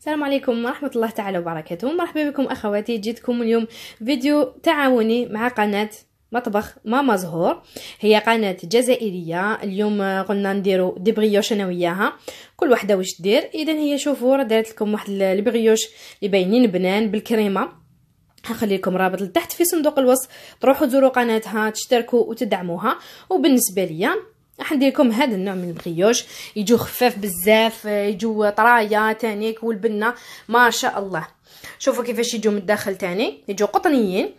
السلام عليكم ورحمة الله تعالى وبركاته مرحبا بكم أخواتي جيتكم اليوم فيديو تعاوني مع قناة مطبخ ماما زهور هي قناة جزائرية اليوم قلنا نديرو دي بريوش انا وياها كل وحده واش دير اذا هي شوفوا راه دارت لكم واحد البريوش اللي باينين بنان بالكريمه هخلي لكم رابط لتحت في صندوق الوصف تروحوا تزوروا قناتها تشتركوا وتدعموها وبالنسبه ليا راح ندير لكم هذا النوع من البغيوش يجو خفاف بزاف يجو طرايا تاني والبنه ما شاء الله شوفوا كيفاش يجو من الداخل تاني يجو قطنيين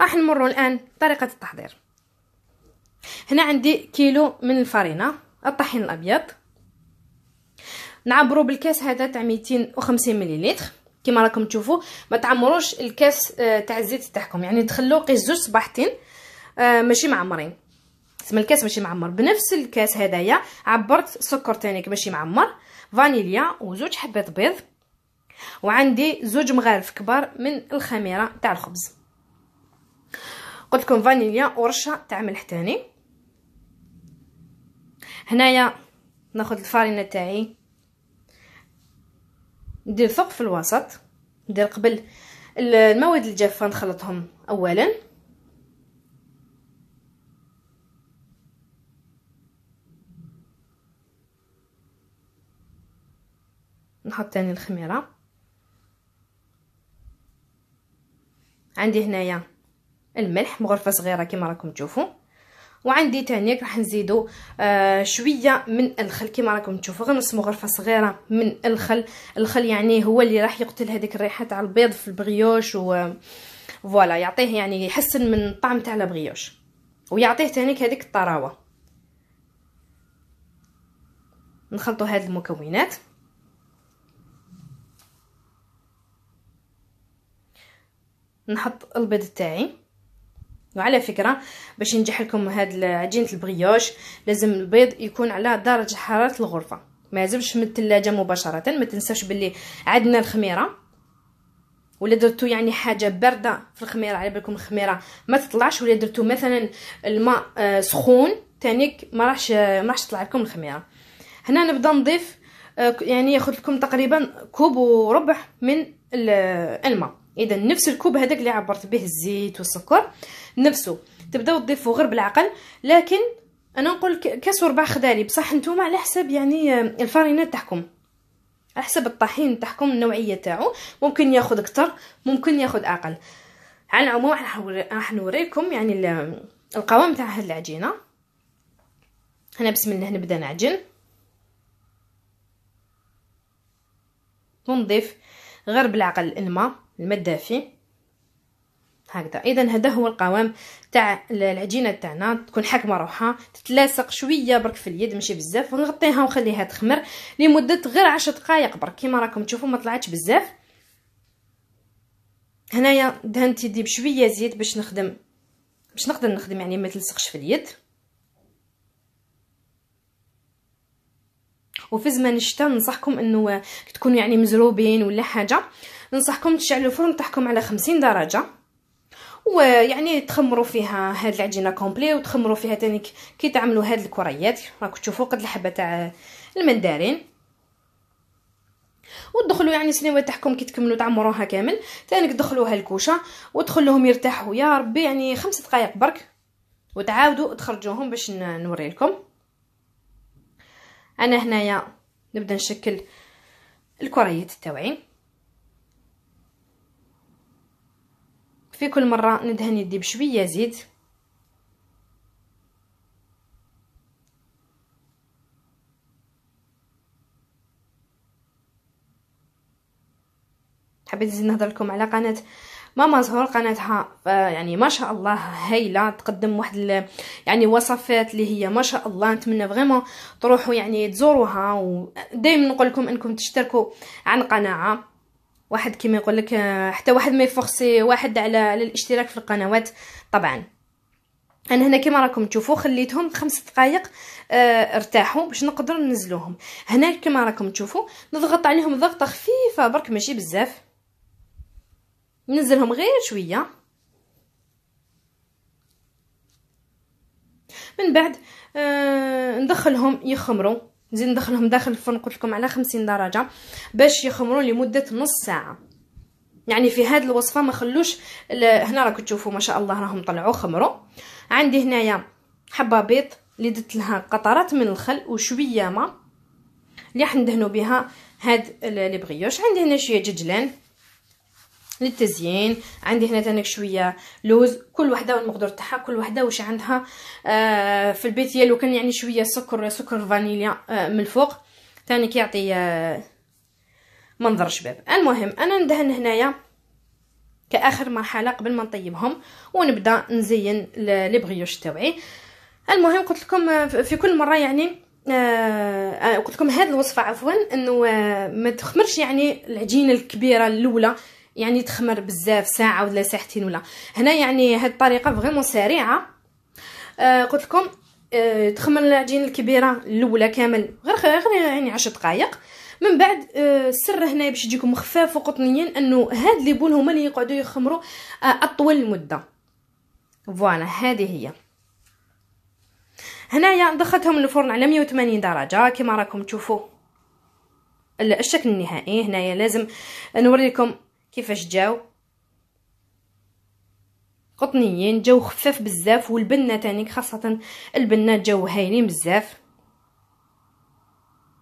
راح نمروا الان طريقه التحضير هنا عندي كيلو من الفرينه الطحين الابيض نعبروا بالكاس هذا تاع 250 مليلتر كما راكم تشوفوا ما تعمروش الكاس آه، تاع الزيت تاعكم يعني تخلوه قيس زوج صباحتين آه، ماشي معمرين تسمى الكاس ماشي معمر بنفس الكاس هدايا عبرت سكر تانيك ماشي معمر فانيليا وزوج حبات بيض وعندي زوج مغارف كبار من الخميره تاع الخبز قلت لكم فانيليا ورشه تاع ملح تاني هنايا ناخذ الفارينه تاعي ندير ثقب في الوسط ندير قبل المواد الجافه نخلطهم اولا نحط تاني الخميره عندي هنايا الملح مغرفه صغيره كما راكم تشوفوا وعندي تانيك راح نزيدو آه شويه من الخل كما راكم تشوفوا غير نص مغرفه صغيره من الخل الخل يعني هو اللي راح يقتل هذيك الريحه تاع البيض في البغيوش و فوالا يعطيه يعني يحسن من الطعم تاع البغيوش ويعطيه تانيك هذيك الطراوه نخلطوا هاد المكونات نحط البيض تاعي وعلى فكره باش ينجح لكم هاد عجينه البغيوش لازم البيض يكون على درجه حراره الغرفه ما يلزمش من الثلاجه مباشره ما تنساوش باللي عدنا الخميره ولا درتو يعني حاجه بارده في الخميره على بالكم الخميره ما تطلعش ولا درتو مثلا الماء آه، سخون تانيك ما راحش ما راحش تطلع لكم الخميره هنا نبدا نضيف آه، يعني ياخذ لكم تقريبا كوب وربع من الماء اذا نفس الكوب هذاك اللي عبرت به الزيت والسكر نفسه تبداو تضيفوا غير بالعقل لكن انا نقول كاس وربع خدالي بصح نتوما على حسب يعني آه، الفرينات تاعكم على حسب الطحين تاعكم النوعيه تاعو ممكن ياخذ اكثر ممكن ياخذ اقل على العموم راح نوريكم يعني القوام تاع هذه العجينه هنا بسم الله نبدا نعجن ونضيف غير بالعقل الماء الماء الدافي هكذا اذا هذا هو القوام تاع العجينه تاعنا تكون حاكمه روحها تتلاصق شويه برك في اليد ماشي بزاف ونغطيها ونخليها تخمر لمده غير عشر دقائق برك كيما راكم تشوفوا ما طلعتش بزاف هنايا دهنت يدي بشويه زيت باش نخدم باش نقدر نخدم يعني ما تلصقش في اليد وفي زمان الشتاء ننصحكم انه تكونوا يعني مزروبين ولا حاجه ننصحكم تشعلوا الفرن تاعكم على 50 درجه ويعني تخمروا فيها هاد العجينه كومبلي وتخمروا فيها ثاني كي تعملوا هاد الكريات راكم تشوفوا قد الحبه تاع المندرين ودخلوا يعني السنيوات تاعكم كي تكملوا تعمروها كامل ثاني دخلوها الكوشه وتخلوهم يرتاحوا يا ربي يعني خمس دقائق برك وتعاودوا تخرجوهم باش نوري لكم انا هنايا نبدا نشكل الكريات تاعي في كل مرة ندهن يدي بشوية زيت حبيت نزيد نهضر لكم على قناه ماما زهور قناتها آه، يعني ما شاء الله هايله تقدم واحد يعني وصفات اللي هي ما شاء الله نتمنى فريمون تروحوا يعني تزوروها ودائما نقول لكم انكم تشتركوا عن قناعه واحد كيما يقول لك آه، حتى واحد ما يفرسي واحد على الاشتراك في القنوات طبعا انا هنا كما راكم تشوفوا خليتهم خمس دقائق آه ارتاحوا باش نقدر ننزلوهم هنا كما راكم تشوفوا نضغط عليهم ضغطه خفيفه برك ماشي بزاف ننزلهم غير شويه من بعد آه ندخلهم يخمروا نزيد ندخلهم داخل الفرن قلت لكم على 50 درجه باش يخمروا لمده نص ساعه يعني في هذه الوصفه ما خلوش هنا راكم تشوفوا ما شاء الله راهم طلعوا خمروا عندي هنايا حبه بيض اللي درت لها قطرات من الخل وشويه ما اللي حندهنوا بها هاد لي بغيوش عندي هنا شويه ججلان للتزيين عندي هنا تانك شويه لوز كل وحده والمقدور تاعها كل وحده واش عندها آه، في البيت لو كان يعني شويه سكر سكر فانيليا آه، من الفوق تاني كيعطي آه، منظر شباب المهم انا ندهن هنايا كاخر مرحله قبل ما نطيبهم ونبدا نزين لي بغيوش تاعي المهم قلت لكم في كل مره يعني قلت لكم هذه الوصفه عفوا انه ما تخمرش يعني العجينه الكبيره الاولى يعني تخمر بزاف ساعه ولا ساعتين ولا هنا يعني هاد الطريقه فريمون سريعه آه قلت لكم آه تخمر العجينه الكبيره الاولى كامل غير غير يعني 10 دقائق من بعد السر آه، هنا باش يجيكم خفاف وقطنيين انه هاد لي بول هما اللي يقعدوا يخمروا آه، اطول المده فوالا هذه هي هنايا دخلتهم الفرن على 180 درجه كما راكم تشوفوا الشكل النهائي هنايا لازم نوريكم كيفاش جاو قطنيين جاو خفاف بزاف والبنه تانيك خاصه البنه جاو هايلين بزاف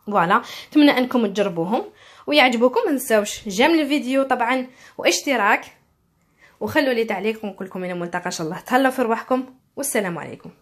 فوالا نتمنى انكم تجربوهم ويعجبوكم ما تنساوش الفيديو طبعا واشتراك وخلوا لي تعليق ونقول لكم الى ملتقى ان شاء الله تهلاو في رواحكم والسلام عليكم